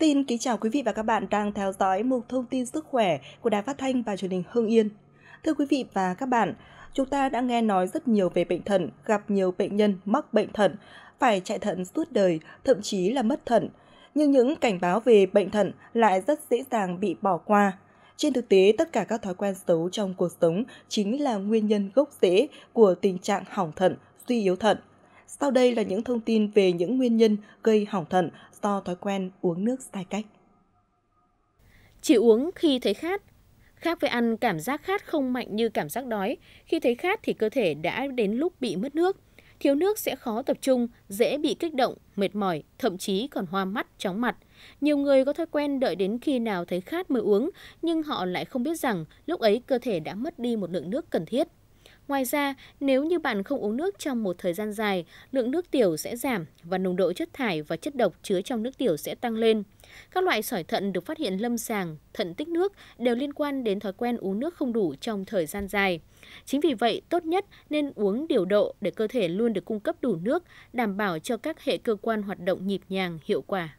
Xin kính chào quý vị và các bạn đang theo dõi mục thông tin sức khỏe của Đài Phát thanh và Truyền hình Hương Yên. Thưa quý vị và các bạn, chúng ta đã nghe nói rất nhiều về bệnh thận, gặp nhiều bệnh nhân mắc bệnh thận, phải chạy thận suốt đời, thậm chí là mất thận. Nhưng những cảnh báo về bệnh thận lại rất dễ dàng bị bỏ qua. Trên thực tế, tất cả các thói quen xấu trong cuộc sống chính là nguyên nhân gốc rễ của tình trạng hỏng thận, suy yếu thận. Sau đây là những thông tin về những nguyên nhân gây hỏng thận do thói quen uống nước sai cách. Chỉ uống khi thấy khát. Khác với ăn, cảm giác khát không mạnh như cảm giác đói. Khi thấy khát thì cơ thể đã đến lúc bị mất nước. Thiếu nước sẽ khó tập trung, dễ bị kích động, mệt mỏi, thậm chí còn hoa mắt, chóng mặt. Nhiều người có thói quen đợi đến khi nào thấy khát mới uống, nhưng họ lại không biết rằng lúc ấy cơ thể đã mất đi một lượng nước cần thiết. Ngoài ra, nếu như bạn không uống nước trong một thời gian dài, lượng nước tiểu sẽ giảm và nồng độ chất thải và chất độc chứa trong nước tiểu sẽ tăng lên. Các loại sỏi thận được phát hiện lâm sàng, thận tích nước đều liên quan đến thói quen uống nước không đủ trong thời gian dài. Chính vì vậy, tốt nhất nên uống điều độ để cơ thể luôn được cung cấp đủ nước, đảm bảo cho các hệ cơ quan hoạt động nhịp nhàng, hiệu quả.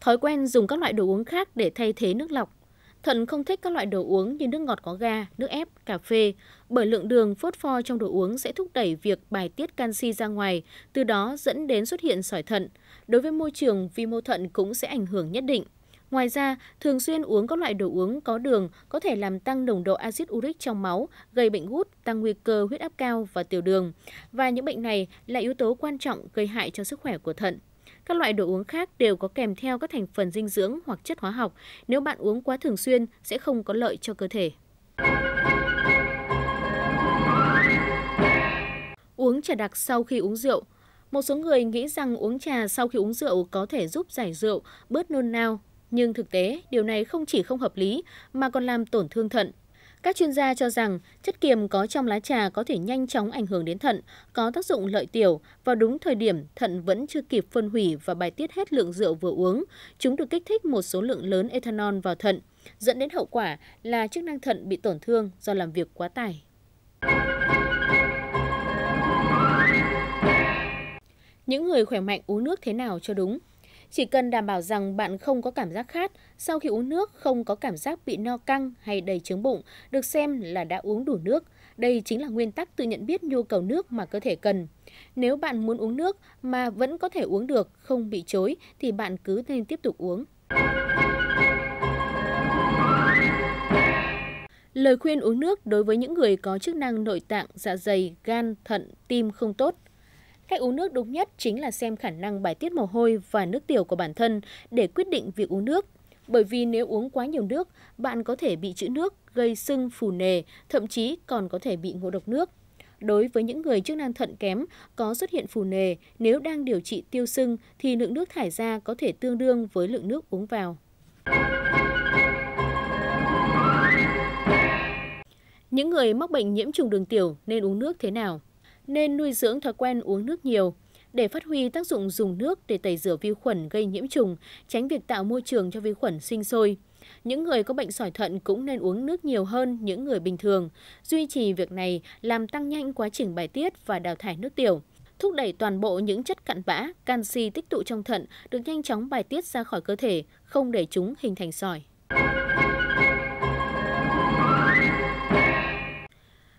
Thói quen dùng các loại đồ uống khác để thay thế nước lọc Thận không thích các loại đồ uống như nước ngọt có ga, nước ép, cà phê, bởi lượng đường phốt pho trong đồ uống sẽ thúc đẩy việc bài tiết canxi ra ngoài, từ đó dẫn đến xuất hiện sỏi thận. Đối với môi trường, vi mô thận cũng sẽ ảnh hưởng nhất định. Ngoài ra, thường xuyên uống các loại đồ uống có đường có thể làm tăng nồng độ axit uric trong máu, gây bệnh gút, tăng nguy cơ huyết áp cao và tiểu đường. Và những bệnh này là yếu tố quan trọng gây hại cho sức khỏe của thận. Các loại đồ uống khác đều có kèm theo các thành phần dinh dưỡng hoặc chất hóa học. Nếu bạn uống quá thường xuyên sẽ không có lợi cho cơ thể. Uống trà đặc sau khi uống rượu một số người nghĩ rằng uống trà sau khi uống rượu có thể giúp giải rượu, bớt nôn nao, nhưng thực tế điều này không chỉ không hợp lý mà còn làm tổn thương thận. Các chuyên gia cho rằng chất kiềm có trong lá trà có thể nhanh chóng ảnh hưởng đến thận, có tác dụng lợi tiểu. Vào đúng thời điểm, thận vẫn chưa kịp phân hủy và bài tiết hết lượng rượu vừa uống. Chúng được kích thích một số lượng lớn ethanol vào thận, dẫn đến hậu quả là chức năng thận bị tổn thương do làm việc quá tải. Những người khỏe mạnh uống nước thế nào cho đúng? Chỉ cần đảm bảo rằng bạn không có cảm giác khát, sau khi uống nước không có cảm giác bị no căng hay đầy trướng bụng, được xem là đã uống đủ nước. Đây chính là nguyên tắc tự nhận biết nhu cầu nước mà cơ thể cần. Nếu bạn muốn uống nước mà vẫn có thể uống được, không bị chối thì bạn cứ nên tiếp tục uống. Lời khuyên uống nước đối với những người có chức năng nội tạng, dạ dày, gan, thận, tim không tốt Cách uống nước đúng nhất chính là xem khả năng bài tiết mồ hôi và nước tiểu của bản thân để quyết định việc uống nước. Bởi vì nếu uống quá nhiều nước, bạn có thể bị chữ nước, gây sưng phù nề, thậm chí còn có thể bị ngộ độc nước. Đối với những người chức năng thận kém có xuất hiện phù nề, nếu đang điều trị tiêu sưng thì lượng nước thải ra có thể tương đương với lượng nước uống vào. Những người mắc bệnh nhiễm trùng đường tiểu nên uống nước thế nào? nên nuôi dưỡng thói quen uống nước nhiều để phát huy tác dụng dùng nước để tẩy rửa vi khuẩn gây nhiễm trùng, tránh việc tạo môi trường cho vi khuẩn sinh sôi. Những người có bệnh sỏi thận cũng nên uống nước nhiều hơn những người bình thường. Duy trì việc này làm tăng nhanh quá trình bài tiết và đào thải nước tiểu thúc đẩy toàn bộ những chất cặn bã, canxi tích tụ trong thận được nhanh chóng bài tiết ra khỏi cơ thể, không để chúng hình thành sỏi.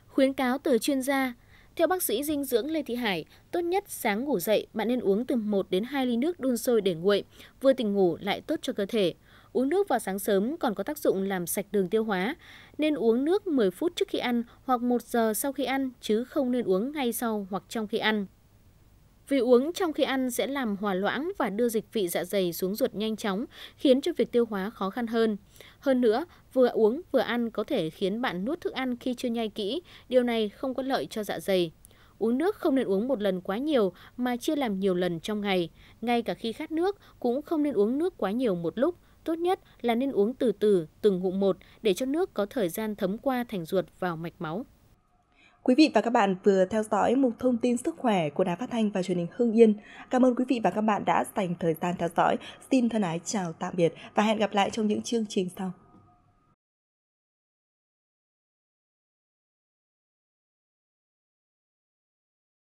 Khuyến cáo từ chuyên gia, theo bác sĩ dinh dưỡng Lê Thị Hải, tốt nhất sáng ngủ dậy bạn nên uống từ 1 đến 2 ly nước đun sôi để nguội, vừa tỉnh ngủ lại tốt cho cơ thể. Uống nước vào sáng sớm còn có tác dụng làm sạch đường tiêu hóa, nên uống nước 10 phút trước khi ăn hoặc 1 giờ sau khi ăn chứ không nên uống ngay sau hoặc trong khi ăn. Vì uống trong khi ăn sẽ làm hòa loãng và đưa dịch vị dạ dày xuống ruột nhanh chóng, khiến cho việc tiêu hóa khó khăn hơn. Hơn nữa, vừa uống vừa ăn có thể khiến bạn nuốt thức ăn khi chưa nhai kỹ, điều này không có lợi cho dạ dày. Uống nước không nên uống một lần quá nhiều mà chia làm nhiều lần trong ngày. Ngay cả khi khát nước cũng không nên uống nước quá nhiều một lúc. Tốt nhất là nên uống từ từ, từng ngụm một để cho nước có thời gian thấm qua thành ruột vào mạch máu. Quý vị và các bạn vừa theo dõi một thông tin sức khỏe của Đài Phát thanh và Truyền hình Hưng Yên. Cảm ơn quý vị và các bạn đã dành thời gian theo dõi. Xin thân ái chào tạm biệt và hẹn gặp lại trong những chương trình sau.